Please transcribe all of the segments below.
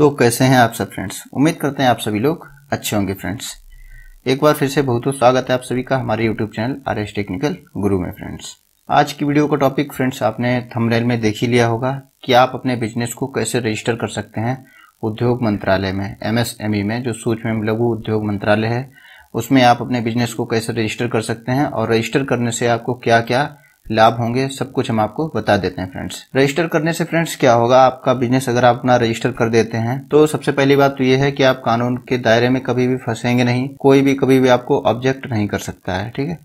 तो कैसे हैं आप सब फ्रेंड्स उम्मीद करते हैं आप सभी लोग अच्छे होंगे फ्रेंड्स एक बार फिर से बहुत बहुत स्वागत है आप सभी का हमारे YouTube channel R S technical guru में फ्रेंड्स आज की वीडियो का टॉपिक फ्रेंड्स आपने थंबनेल में देख ही लिया होगा कि आप अपने बिजनेस को कैसे रजिस्टर कर सकते हैं उद्योग मंत्रालय में ई e में जो सूक्ष्म लघु उद्योग मंत्रालय है उसमें आप अपने बिजनेस को कैसे रजिस्टर कर सकते हैं और रजिस्टर करने से आपको क्या क्या लाभ होंगे सब कुछ हम आपको बता देते हैं फ्रेंड्स रजिस्टर करने से फ्रेंड्स क्या होगा आपका बिजनेस अगर आप अपना रजिस्टर कर देते हैं तो सबसे पहली बात तो ये है कि आप कानून के दायरे में कभी भी फंसेंगे नहीं कोई भी कभी भी आपको ऑब्जेक्ट नहीं कर सकता है ठीक है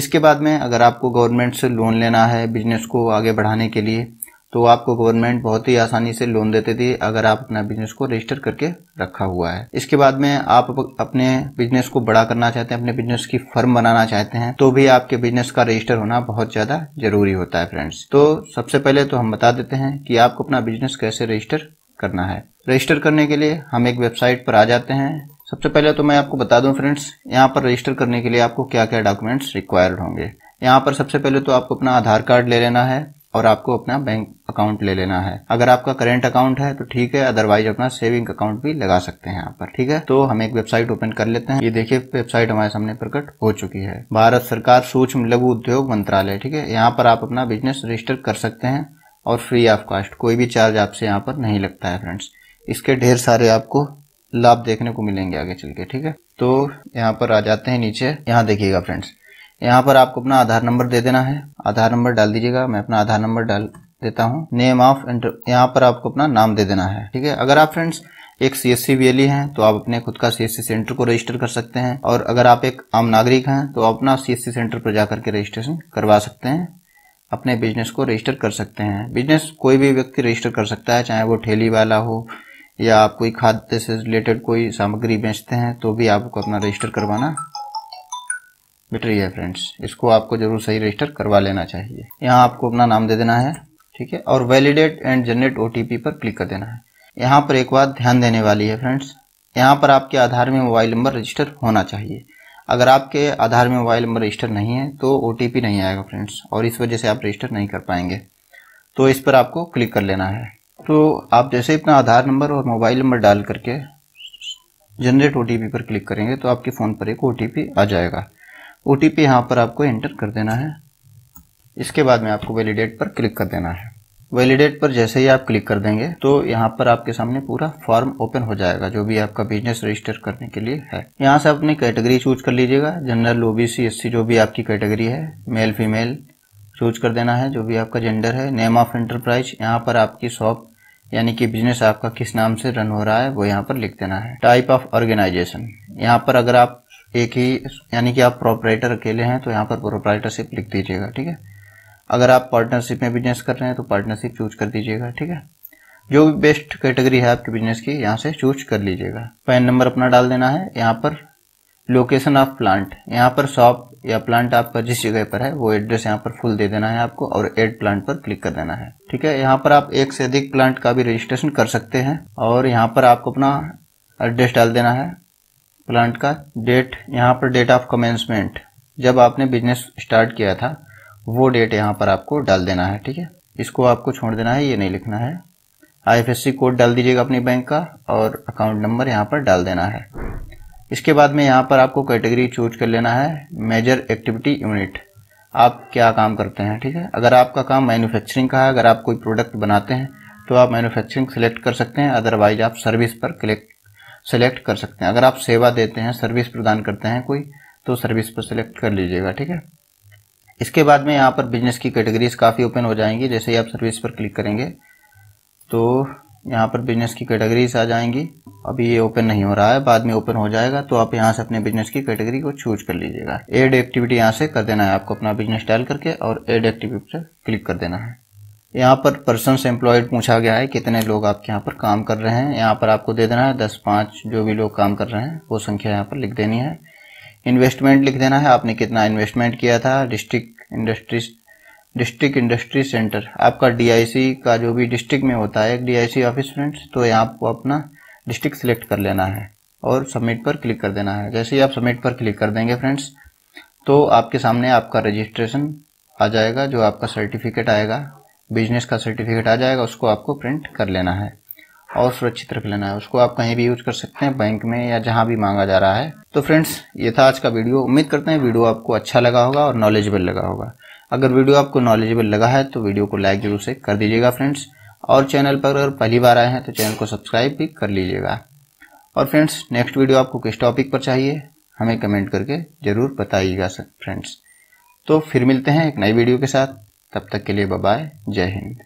इसके बाद में अगर आपको गवर्नमेंट से लोन लेना है बिजनेस को आगे बढ़ाने के लिए तो आपको गवर्नमेंट बहुत ही आसानी से लोन देते थी अगर आप अपना बिजनेस को रजिस्टर करके रखा हुआ है इसके बाद में आप अपने बिजनेस को बड़ा करना चाहते हैं अपने बिजनेस की फर्म बनाना चाहते हैं तो भी आपके बिजनेस का रजिस्टर होना बहुत ज़्यादा जरूरी होता है फ्रेंड्स तो सबसे पहले तो हम बता देते हैं कि आपको अपना बिजनेस कैसे रजिस्टर करना है रजिस्टर करने के लिए हम एक वेबसाइट पर आ जाते हैं सबसे पहले तो मैं आपको बता दूं फ्रेंड्स यहाँ पर रजिस्टर करने के लिए आपको क्या क्या डॉक्यूमेंट्स रिक्वायर्ड होंगे यहाँ पर सबसे पहले तो आपको अपना आधार कार्ड ले लेना है और आपको अपना बैंक अकाउंट ले लेना है अगर आपका करेंट अकाउंट है तो ठीक है अदरवाइज अपना सेविंग अकाउंट भी लगा सकते हैं यहाँ पर ठीक है तो हम एक वेबसाइट ओपन कर लेते हैं ये देखिए वेबसाइट हमारे सामने प्रकट हो चुकी है भारत सरकार सूक्ष्म लघु उद्योग मंत्रालय ठीक है यहाँ पर आप अपना बिजनेस रजिस्टर कर सकते हैं और फ्री ऑफ कॉस्ट कोई भी चार्ज आपसे यहाँ पर नहीं लगता है फ्रेंड्स इसके ढेर सारे आपको लाभ देखने को मिलेंगे आगे चल के ठीक है तो यहाँ पर आ जाते हैं नीचे यहाँ देखिएगा फ्रेंड्स यहाँ पर आपको अपना आधार नंबर दे देना है आधार नंबर डाल दीजिएगा मैं अपना आधार नंबर डाल देता हूँ नेम ऑफ इंटर यहाँ पर आपको अपना नाम दे देना है ठीक है अगर आप फ्रेंड्स एक सी एस सी हैं तो आप अपने खुद का सी एस सी सेंटर को रजिस्टर कर सकते हैं और अगर आप एक आम नागरिक हैं तो आप अपना सी एस सी सेंटर पर जाकर के रजिस्ट्रेशन करवा सकते हैं अपने बिजनेस को रजिस्टर कर सकते हैं बिजनेस कोई भी व्यक्ति रजिस्टर कर सकता है चाहे वो ठेली वाला हो या आप कोई खाद्य से रिलेटेड कोई सामग्री बेचते हैं तो भी आपको अपना रजिस्टर करवाना बिटरी है फ्रेंड्स इसको आपको जरूर सही रजिस्टर करवा लेना चाहिए यहाँ आपको अपना नाम दे देना है ठीक है और वैलिडेट एंड जनरेट ओ पर क्लिक कर देना है यहाँ पर एक बात ध्यान देने वाली है फ्रेंड्स यहाँ पर आपके आधार में मोबाइल नंबर रजिस्टर होना चाहिए अगर आपके आधार में मोबाइल नंबर रजिस्टर नहीं है तो ओ नहीं आएगा फ्रेंड्स और इस वजह से आप रजिस्टर नहीं कर पाएंगे तो इस पर आपको क्लिक कर लेना है तो आप जैसे अपना आधार नंबर और मोबाइल नंबर डाल करके जनरेट ओ पर क्लिक करेंगे तो आपके फ़ोन पर एक ओ आ जाएगा ओ टी पी यहाँ पर आपको एंटर कर देना है इसके बाद में आपको वैलिडेट पर क्लिक कर देना है वैलिडेट पर जैसे ही आप क्लिक कर देंगे तो यहाँ पर आपके सामने पूरा फॉर्म ओपन हो जाएगा जो भी आपका बिजनेस रजिस्टर करने के लिए है यहाँ से अपनी कैटेगरी चूज कर लीजिएगा general O B C S C जो भी आपकी कैटेगरी है मेल फीमेल चूज कर देना है जो भी आपका जेंडर है नेम ऑफ एंटरप्राइज यहाँ पर आपकी शॉप यानी कि बिजनेस आपका किस नाम से रन हो रहा है वो यहाँ पर लिख देना है टाइप ऑफ ऑर्गेनाइजेशन यहाँ पर अगर आप एक ही यानी कि आप प्रोपराइटर अकेले हैं तो यहाँ पर प्रोपराइटरशिप लिख दीजिएगा ठीक है अगर आप पार्टनरशिप में बिजनेस कर रहे हैं तो पार्टनरशिप चूज कर दीजिएगा ठीक है जो भी बेस्ट कैटेगरी है आपके बिजनेस की यहाँ से चूज कर लीजिएगा पैन नंबर अपना डाल देना है यहाँ पर लोकेशन ऑफ प्लांट यहाँ पर शॉप या प्लांट आपका जिस जगह पर है वो एड्रेस यहाँ पर फुल दे देना है आपको और एड प्लांट पर क्लिक कर देना है ठीक है यहाँ पर आप एक से अधिक प्लांट का भी रजिस्ट्रेशन कर सकते हैं और यहाँ पर आपको अपना एड्रेस डाल देना है प्लांट का डेट यहाँ पर डेट ऑफ कमेंसमेंट जब आपने बिजनेस स्टार्ट किया था वो डेट यहाँ पर आपको डाल देना है ठीक है इसको आपको छोड़ देना है ये नहीं लिखना है आईएफएससी कोड डाल दीजिएगा अपनी बैंक का और अकाउंट नंबर यहाँ पर डाल देना है इसके बाद में यहाँ पर आपको कैटेगरी चूज कर लेना है मेजर एक्टिविटी यूनिट आप क्या काम करते हैं ठीक है अगर आपका काम मैन्युफैक्चरिंग का है अगर आप कोई प्रोडक्ट बनाते हैं तो आप मैन्युफैक्चरिंग सेलेक्ट कर सकते हैं अदरवाइज आप सर्विस पर क्लिक सेलेक्ट कर सकते हैं अगर आप सेवा देते हैं सर्विस प्रदान करते हैं कोई तो सर्विस पर सेलेक्ट कर लीजिएगा ठीक है इसके बाद में यहाँ पर बिजनेस की कैटेगरीज काफ़ी ओपन हो जाएंगी जैसे ही आप सर्विस पर क्लिक करेंगे तो यहाँ पर बिजनेस की कैटेगरीज आ जाएंगी अभी ये ओपन नहीं हो रहा है बाद में ओपन हो जाएगा तो आप यहाँ से अपने बिजनेस की कैटेगरी को चूज कर लीजिएगा एड एक्टिविटी यहाँ से कर देना है आपको अपना बिजनेस डाल करके और एड एक्टिविटी पर क्लिक कर देना है यहाँ पर पर्सनस एम्प्लॉयड पूछा गया है कितने लोग आपके यहाँ पर काम कर रहे हैं यहाँ पर आपको दे देना है दस पाँच जो भी लोग काम कर रहे हैं वो संख्या यहाँ पर लिख देनी है इन्वेस्टमेंट लिख देना है आपने कितना इन्वेस्टमेंट किया था district industries district industry centre आपका डीआईसी का जो भी डिस्ट्रिक्ट में होता है एक डीआईसी ऑफिस फ्रेंड्स तो यहाँ आपको अपना डिस्ट्रिक्ट सेलेक्ट कर लेना है और सबमिट पर क्लिक कर देना है जैसे ही आप सबमिट पर क्लिक कर देंगे फ्रेंड्स तो आपके सामने आपका रजिस्ट्रेशन आ जाएगा जो आपका सर्टिफिकेट आएगा बिजनेस का सर्टिफिकेट आ जाएगा उसको आपको प्रिंट कर लेना है और सुरक्षित रख लेना है उसको आप कहीं भी यूज कर सकते हैं बैंक में या जहां भी मांगा जा रहा है तो फ्रेंड्स ये था आज का वीडियो उम्मीद करते हैं वीडियो आपको अच्छा लगा होगा और नॉलेजेबल लगा होगा अगर वीडियो आपको नॉलेजेबल लगा है तो वीडियो को लाइक जरूर से कर दीजिएगा फ्रेंड्स और चैनल पर अगर पहली बार आए हैं तो चैनल को सब्सक्राइब भी कर लीजिएगा और फ्रेंड्स नेक्स्ट वीडियो आपको किस टॉपिक पर चाहिए हमें कमेंट करके ज़रूर बताइएगा फ्रेंड्स तो फिर मिलते हैं एक नई वीडियो के साथ तब तक के लिए बाय जय हिंद